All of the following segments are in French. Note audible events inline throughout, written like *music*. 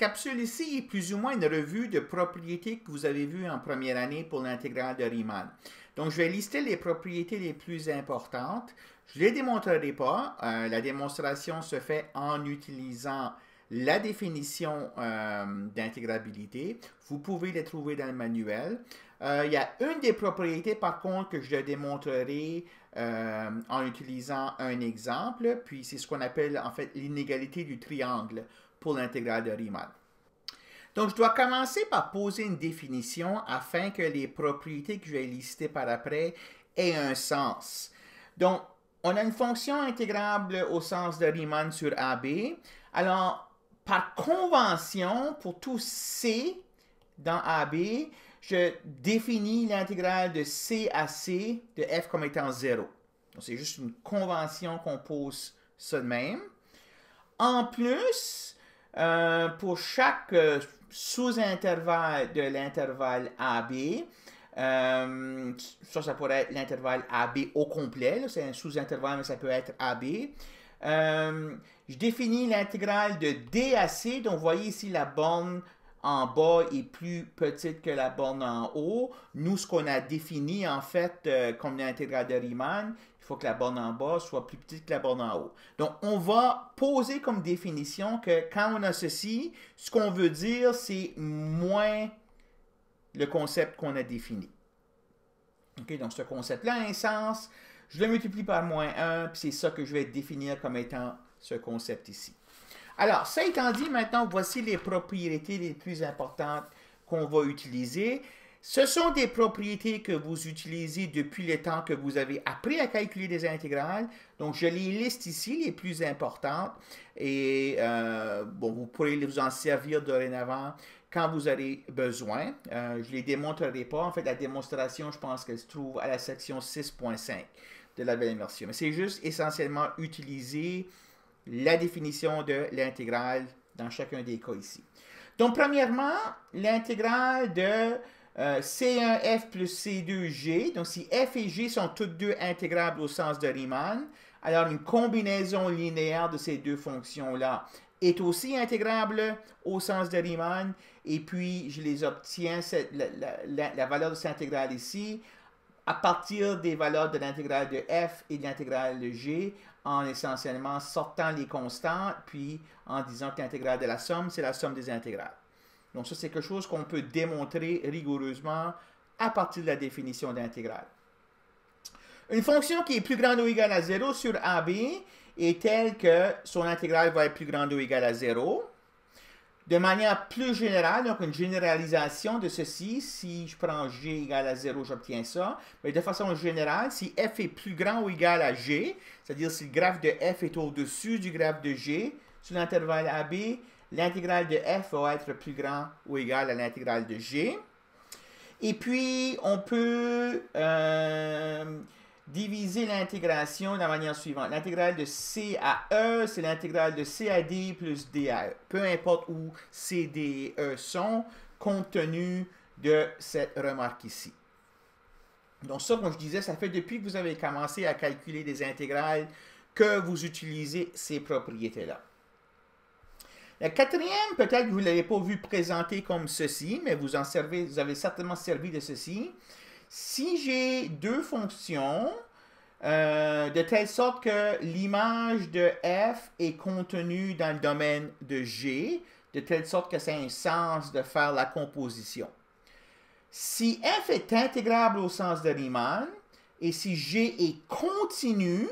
capsule ici est plus ou moins une revue de propriétés que vous avez vues en première année pour l'intégrale de Riemann. Donc, je vais lister les propriétés les plus importantes. Je ne les démontrerai pas. Euh, la démonstration se fait en utilisant la définition euh, d'intégrabilité. Vous pouvez les trouver dans le manuel. Euh, il y a une des propriétés, par contre, que je démontrerai en utilisant un exemple, puis c'est ce qu'on appelle en fait l'inégalité du triangle pour l'intégrale de Riemann. Donc, je dois commencer par poser une définition afin que les propriétés que je vais lister par après aient un sens. Donc, on a une fonction intégrable au sens de Riemann sur AB. Alors, par convention, pour tout C dans AB, je définis l'intégrale de C à C de f comme étant 0. Donc, c'est juste une convention qu'on pose ça même. En plus, euh, pour chaque euh, sous-intervalle de l'intervalle AB, euh, ça, pourrait être l'intervalle AB au complet. C'est un sous-intervalle, mais ça peut être AB. je définis l'intégrale de D à C. Donc, vous voyez ici, la borne en bas est plus petite que la borne en haut. Nous, ce qu'on a défini, en fait, comme l'intégrale de Riemann, faut que la borne en bas soit plus petite que la borne en haut. Donc, on va poser comme définition que quand on a ceci, ce qu'on veut dire, c'est moins le concept qu'on a défini. Ok, donc, ce concept-là a un sens. Je le multiplie par moins 1, puis c'est ça que je vais définir comme étant ce concept ici. Alors, ça étant dit, maintenant, voici les propriétés les plus importantes qu'on va utiliser. Ce sont des propriétés que vous utilisez depuis le temps que vous avez appris à calculer des intégrales. Donc, je les liste ici, les plus importantes. Et euh, bon, vous pourrez vous en servir dorénavant quand vous aurez besoin. Euh, je ne les démontrerai pas. En fait, la démonstration, je pense qu'elle se trouve à la section 6.5 de la belle immersion. Mais c'est juste essentiellement utiliser la définition de l'intégrale dans chacun des cas ici. Donc, premièrement, l'intégrale de euh, C1F plus C2G, donc si F et G sont toutes deux intégrables au sens de Riemann, alors une combinaison linéaire de ces deux fonctions-là est aussi intégrable au sens de Riemann, et puis je les obtiens, la, la, valeur de cette intégrale ici, à partir des valeurs de l'intégrale de f et de l'intégrale de g, en essentiellement sortant les constantes, puis en disant que l'intégrale de la somme, c'est la somme des intégrales. Donc ça, c'est quelque chose qu'on peut démontrer rigoureusement à partir de la définition d'intégrale. Une fonction qui est plus grande ou égale à 0 sur AB est telle que son intégrale va être plus grande ou égale à 0. De manière plus générale, donc une généralisation de ceci, si je prends g égale à 0, j'obtiens ça. Mais de façon générale, si f est plus grand ou égal à g, c'est-à-dire si le graphe de f est au-dessus du graphe de g, sur l'intervalle AB, l'intégrale de f va être plus grand ou égal à l'intégrale de g. Et puis, on peut euh, diviser l'intégration de la manière suivante. L'intégrale de C à E, c'est l'intégrale de C à D plus D à E. Peu importe où C, D et E sont, compte tenu de cette remarque ici. Donc ça, comme je disais, ça fait depuis que vous avez commencé à calculer des intégrales que vous utilisez ces propriétés-là. La quatrième, peut-être que vous ne l'avez pas vu présenter comme ceci, mais vous en servez, vous avez certainement servi de ceci. Si j'ai deux fonctions, euh, de telle sorte que l'image de F est contenue dans le domaine de G, de telle sorte que c'est un sens de faire la composition. Si F est intégrable au sens de Riemann, et si G est continu,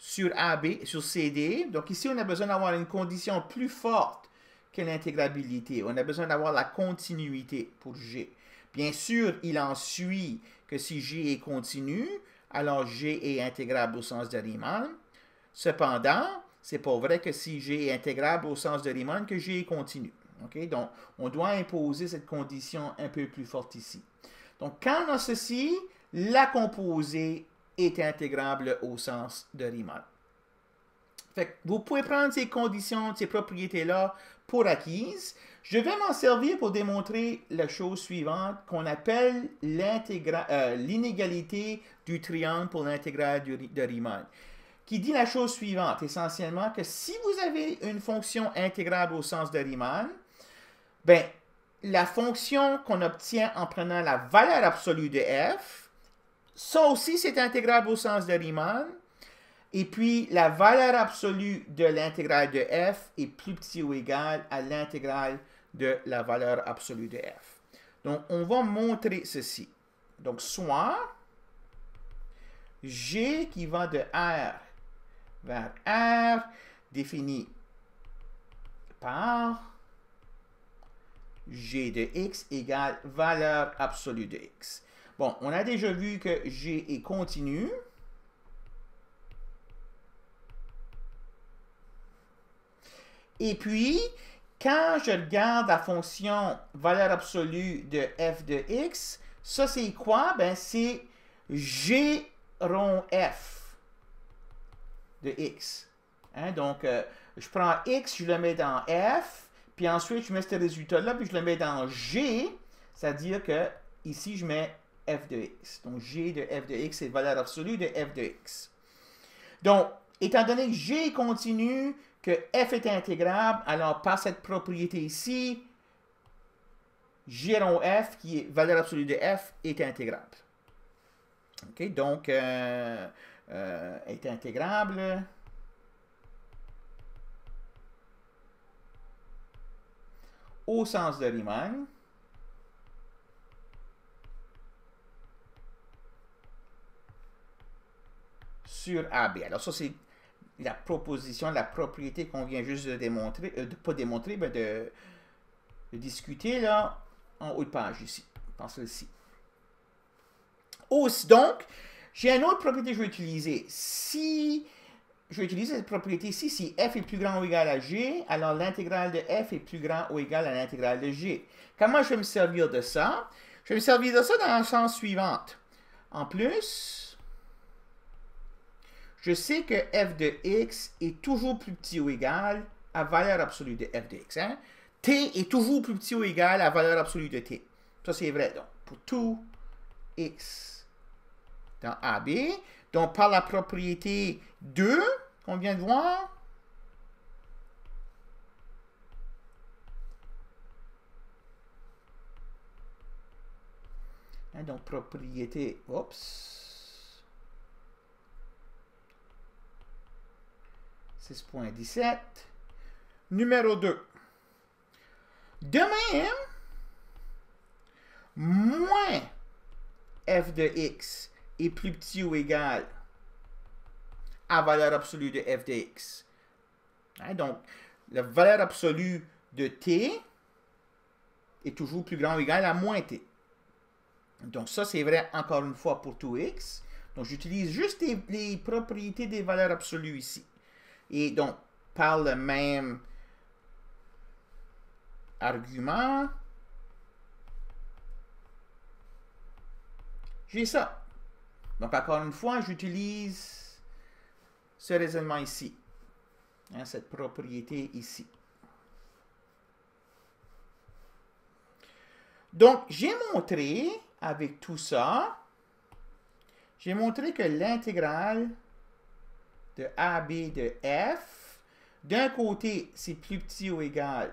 sur AB, sur CD. Donc ici, on a besoin d'avoir une condition plus forte que l'intégrabilité. On a besoin d'avoir la continuité pour G. Bien sûr, il en suit que si G est continu, alors G est intégrable au sens de Riemann. Cependant, ce n'est pas vrai que si G est intégrable au sens de Riemann, que G est continu. Donc, on doit imposer cette condition un peu plus forte ici. Donc, quand on a ceci, la composée est intégrable au sens de Riemann. vous pouvez prendre ces conditions, ces propriétés-là pour acquises. Je vais m'en servir pour démontrer la chose suivante qu'on appelle euh, l'inégalité du triangle pour l'intégrale de Riemann, qui dit la chose suivante, essentiellement, que si vous avez une fonction intégrable au sens de Riemann, ben, la fonction qu'on obtient en prenant la valeur absolue de f, ça aussi, c'est intégrable au sens de Riemann. Et puis, la valeur absolue de l'intégrale de f est plus petit ou égale à l'intégrale de la valeur absolue de f. Donc, on va montrer ceci. Donc, soit g qui va de r vers r définie par g de x égale valeur absolue de x. Bon, on a déjà vu que G est continu. Et puis, quand je regarde la fonction valeur absolue de f de x, ça c'est quoi? Ben c'est g rond f de x. Hein, donc, euh, je prends x, je le mets dans f, puis ensuite je mets ce résultat-là, puis je le mets dans g, c'est-à-dire que ici je mets f de x. Donc, g de f de x est valeur absolue de f de x. Donc, étant donné que g est que f est intégrable, alors par cette propriété ici, g rond f, qui est valeur absolue de f, est intégrable. OK, donc, euh, euh, est intégrable. au sens de Riemann. sur AB. Alors ça, c'est la proposition, la propriété qu'on vient juste de démontrer, de euh, de pas démontrer, mais de, discuter là, en haut de page ici, dans celle-ci. Aussi donc, j'ai une autre propriété que je vais utiliser. Si je vais utiliser cette propriété ici, si f est plus grand ou égal à g, alors l'intégrale de f est plus grand ou égal à l'intégrale de g. Comment je vais me servir de ça? Je vais me servir de ça dans le sens suivant. En plus, je sais que f de x est toujours plus petit ou égal à valeur absolue de f de x. Hein? t est toujours plus petit ou égal à valeur absolue de t. Ça, c'est vrai. Donc, pour tout x dans AB, donc par la propriété 2 qu'on vient de voir, hein, donc propriété, oups, 6.17. Numéro 2. De même, moins f de x est plus petit ou égal à valeur absolue de f de x. Hein, donc, la valeur absolue de t est toujours plus grand ou égal à moins t. Donc ça, c'est vrai encore une fois pour tout x. Donc j'utilise juste les propriétés des valeurs absolues ici. Et donc, par le même argument, j'ai ça. Donc, encore une fois, j'utilise ce raisonnement ici, hein, cette propriété ici. Donc, j'ai montré avec tout ça, j'ai montré que l'intégrale de AB de F. D'un côté, c'est plus petit ou égal.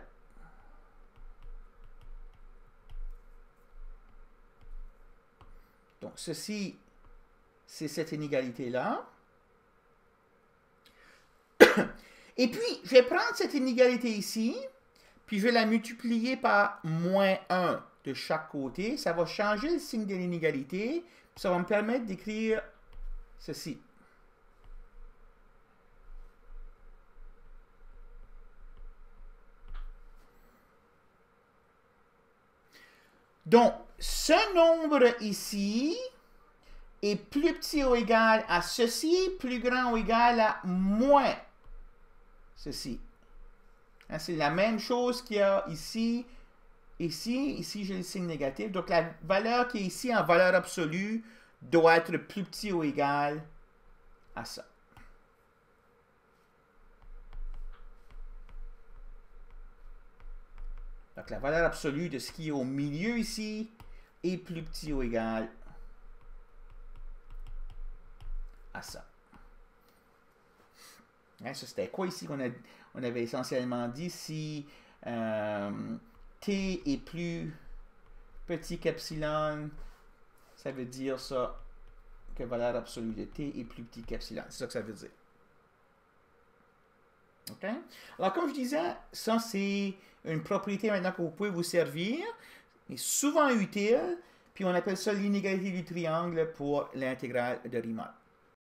Donc, ceci, c'est cette inégalité-là. *coughs* Et puis, je vais prendre cette inégalité ici, puis je vais la multiplier par moins 1 de chaque côté. Ça va changer le signe de l'inégalité, ça va me permettre d'écrire ceci. Donc, ce nombre ici est plus petit ou égal à ceci, plus grand ou égal à moins ceci. Hein, c'est la même chose qu'il y a ici, ici, ici j'ai le signe négatif. Donc, la valeur qui est ici en valeur absolue doit être plus petit ou égal à ça. Donc la valeur absolue de ce qui est au milieu ici est plus petit ou égal à ça. Hein, c'était quoi ici qu'on on avait essentiellement dit? Si euh, t est plus petit epsilon. ça veut dire ça, que valeur absolue de t est plus petit epsilon. C'est ça que ça veut dire. Alors, comme je disais, ça, c'est une propriété maintenant que vous pouvez vous servir, et souvent utile, puis on appelle ça l'inégalité du triangle pour l'intégrale de Riemann.